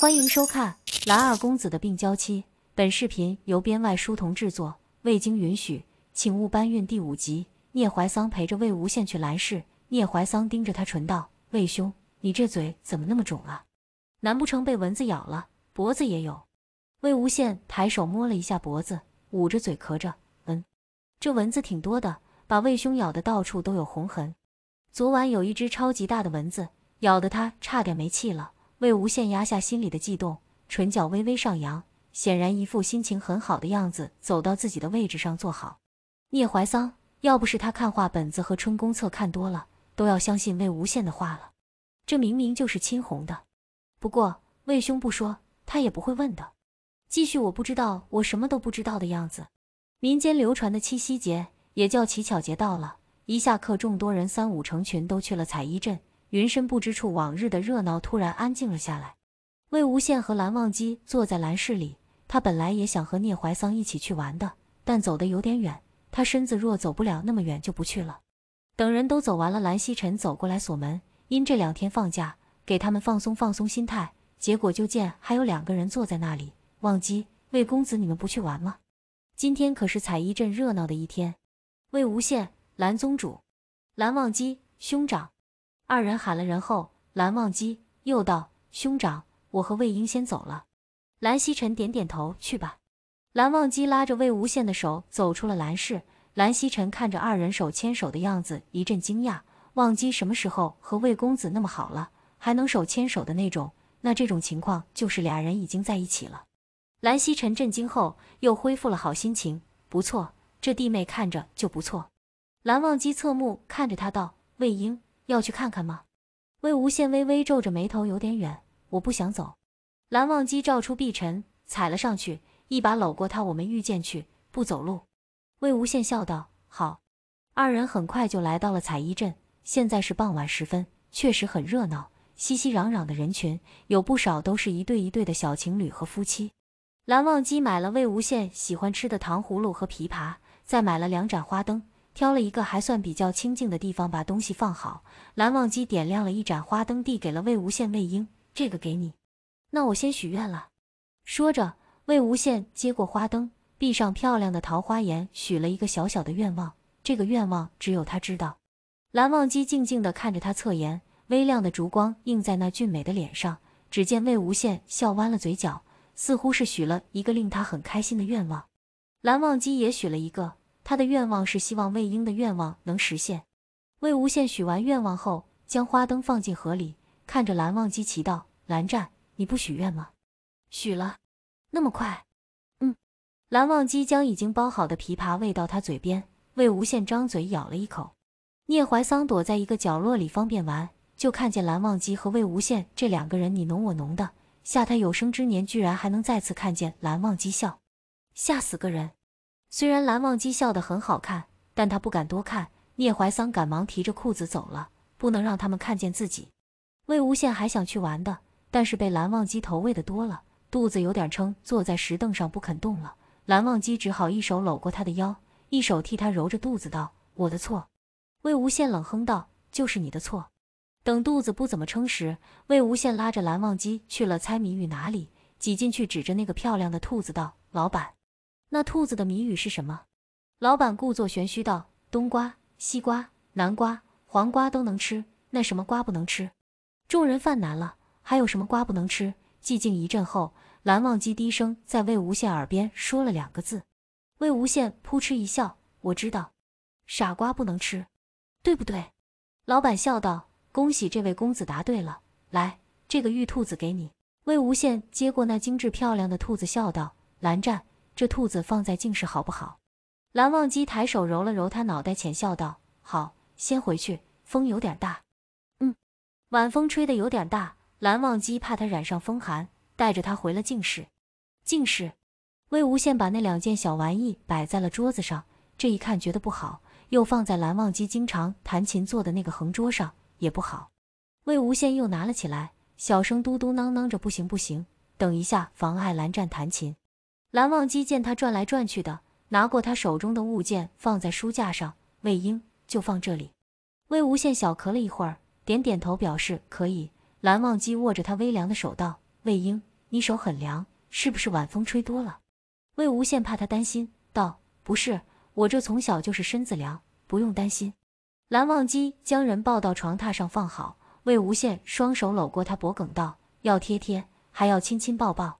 欢迎收看《蓝二公子的病娇妻》。本视频由编外书童制作，未经允许，请勿搬运。第五集，聂怀桑陪着魏无羡去蓝氏。聂怀桑盯着他唇道：“魏兄，你这嘴怎么那么肿啊？难不成被蚊子咬了？脖子也有？”魏无羡抬手摸了一下脖子，捂着嘴咳着：“嗯，这蚊子挺多的，把魏兄咬的到处都有红痕。昨晚有一只超级大的蚊子，咬得他差点没气了。”魏无羡压下心里的悸动，唇角微微上扬，显然一副心情很好的样子，走到自己的位置上坐好。聂怀桑，要不是他看画本子和春宫册看多了，都要相信魏无羡的话了。这明明就是亲红的。不过魏兄不说，他也不会问的。继续我不知道，我什么都不知道的样子。民间流传的七夕节，也叫乞巧节，到了一下课，众多人三五成群都去了彩衣镇。云深不知处，往日的热闹突然安静了下来。魏无羡和蓝忘机坐在蓝室里，他本来也想和聂怀桑一起去玩的，但走得有点远，他身子弱，走不了那么远就不去了。等人都走完了，蓝曦臣走过来锁门。因这两天放假，给他们放松放松心态。结果就见还有两个人坐在那里。忘机，魏公子，你们不去玩吗？今天可是踩一阵热闹的一天。魏无羡，蓝宗主，蓝忘机，兄长。二人喊了人后，蓝忘机又道：“兄长，我和魏婴先走了。”蓝曦臣点点头：“去吧。”蓝忘机拉着魏无羡的手走出了蓝氏。蓝曦臣看着二人手牵手的样子，一阵惊讶：忘机什么时候和魏公子那么好了，还能手牵手的那种？那这种情况就是俩人已经在一起了。蓝曦臣震惊后又恢复了好心情：“不错，这弟妹看着就不错。”蓝忘机侧目看着他道：“魏婴。”要去看看吗？魏无羡微微皱着眉头，有点远，我不想走。蓝忘机照出碧晨，踩了上去，一把搂过他，我们御剑去，不走路。魏无羡笑道：“好。”二人很快就来到了彩衣镇。现在是傍晚时分，确实很热闹，熙熙攘攘的人群，有不少都是一对一对的小情侣和夫妻。蓝忘机买了魏无羡喜欢吃的糖葫芦和枇杷，再买了两盏花灯。挑了一个还算比较清静的地方，把东西放好。蓝忘机点亮了一盏花灯，递给了魏无羡、魏婴：“这个给你。”“那我先许愿了。”说着，魏无羡接过花灯，闭上漂亮的桃花眼，许了一个小小的愿望。这个愿望只有他知道。蓝忘机静静地看着他侧颜，微亮的烛光映在那俊美的脸上。只见魏无羡笑弯了嘴角，似乎是许了一个令他很开心的愿望。蓝忘机也许了一个。他的愿望是希望魏婴的愿望能实现。魏无羡许完愿望后，将花灯放进河里，看着蓝忘机祈道：“蓝湛，你不许愿吗？”“许了。”“那么快？”“嗯。”蓝忘机将已经包好的枇杷喂到他嘴边，魏无羡张嘴咬了一口。聂怀桑躲在一个角落里方便完，就看见蓝忘机和魏无羡这两个人你侬我侬的，吓他有生之年居然还能再次看见蓝忘机笑，吓死个人。虽然蓝忘机笑得很好看，但他不敢多看。聂怀桑赶忙提着裤子走了，不能让他们看见自己。魏无羡还想去玩的，但是被蓝忘机投喂的多了，肚子有点撑，坐在石凳上不肯动了。蓝忘机只好一手搂过他的腰，一手替他揉着肚子，道：“我的错。”魏无羡冷哼道：“就是你的错。”等肚子不怎么撑时，魏无羡拉着蓝忘机去了猜谜语哪里，挤进去指着那个漂亮的兔子道：“老板。”那兔子的谜语是什么？老板故作玄虚道：“冬瓜、西瓜、南瓜、黄瓜都能吃，那什么瓜不能吃？”众人犯难了。还有什么瓜不能吃？寂静一阵后，蓝忘机低声在魏无羡耳边说了两个字。魏无羡扑哧一笑：“我知道，傻瓜不能吃，对不对？”老板笑道：“恭喜这位公子答对了，来，这个玉兔子给你。”魏无羡接过那精致漂亮的兔子，笑道：“蓝湛。”这兔子放在静室好不好？蓝忘机抬手揉了揉他脑袋，浅笑道：“好，先回去。风有点大。”“嗯。”晚风吹得有点大，蓝忘机怕他染上风寒，带着他回了静室。静室，魏无羡把那两件小玩意摆在了桌子上，这一看觉得不好，又放在蓝忘机经常弹琴坐的那个横桌上，也不好。魏无羡又拿了起来，小声嘟嘟囔囔着：“不行不行，等一下妨碍蓝湛弹琴。”蓝忘机见他转来转去的，拿过他手中的物件放在书架上。魏婴就放这里。魏无羡小咳了一会儿，点点头表示可以。蓝忘机握着他微凉的手道：“魏婴，你手很凉，是不是晚风吹多了？”魏无羡怕他担心，道：“不是，我这从小就是身子凉，不用担心。”蓝忘机将人抱到床榻上放好。魏无羡双手搂过他脖颈道：“要贴贴，还要亲亲抱抱。”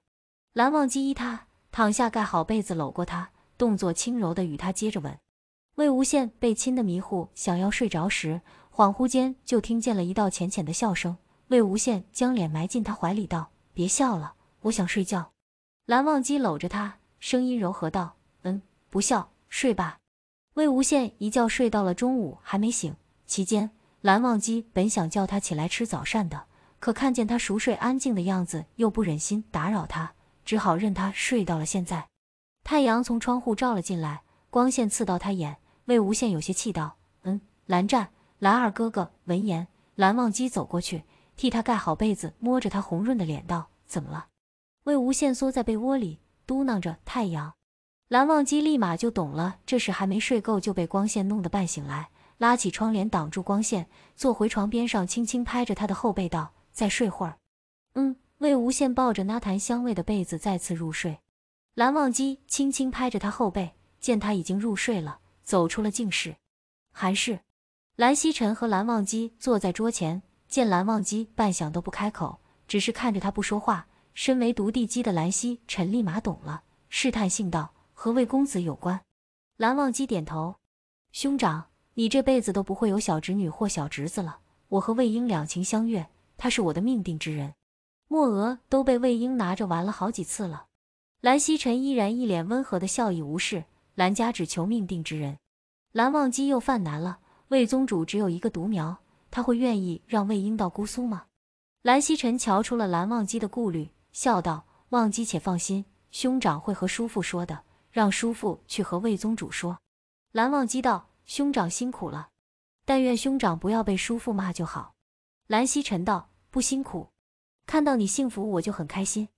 蓝忘机依他。躺下，盖好被子，搂过他，动作轻柔地与他接着吻。魏无羡被亲得迷糊，想要睡着时，恍惚间就听见了一道浅浅的笑声。魏无羡将脸埋进他怀里，道：“别笑了，我想睡觉。”蓝忘机搂着他，声音柔和道：“嗯，不笑，睡吧。”魏无羡一觉睡到了中午还没醒。期间，蓝忘机本想叫他起来吃早膳的，可看见他熟睡安静的样子，又不忍心打扰他。只好任他睡到了现在。太阳从窗户照了进来，光线刺到他眼，魏无羡有些气道：“嗯，蓝湛，蓝二哥哥。”闻言，蓝忘机走过去替他盖好被子，摸着他红润的脸道：“怎么了？”魏无羡缩在被窝里嘟囔着：“太阳。”蓝忘机立马就懂了，这是还没睡够就被光线弄得半醒来，拉起窗帘挡住光线，坐回床边上，轻轻拍着他的后背道：“再睡会儿。”嗯。魏无羡抱着那坛香味的被子再次入睡，蓝忘机轻轻拍着他后背，见他已经入睡了，走出了静室。韩氏、蓝曦臣和蓝忘机坐在桌前，见蓝忘机半晌都不开口，只是看着他不说话。身为独帝姬的蓝曦臣立马懂了，试探性道：“和魏公子有关？”蓝忘机点头：“兄长，你这辈子都不会有小侄女或小侄子了。我和魏婴两情相悦，他是我的命定之人。”莫娥都被魏婴拿着玩了好几次了，蓝曦臣依然一脸温和的笑意，无视。蓝家只求命定之人，蓝忘机又犯难了。魏宗主只有一个独苗，他会愿意让魏婴到姑苏吗？蓝曦臣瞧出了蓝忘机的顾虑，笑道：“忘机且放心，兄长会和叔父说的，让叔父去和魏宗主说。”蓝忘机道：“兄长辛苦了，但愿兄长不要被叔父骂就好。”蓝曦臣道：“不辛苦。”看到你幸福，我就很开心。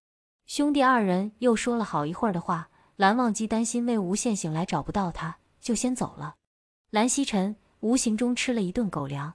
兄弟二人又说了好一会儿的话。蓝忘机担心魏无羡醒来找不到他，就先走了。蓝曦臣无形中吃了一顿狗粮。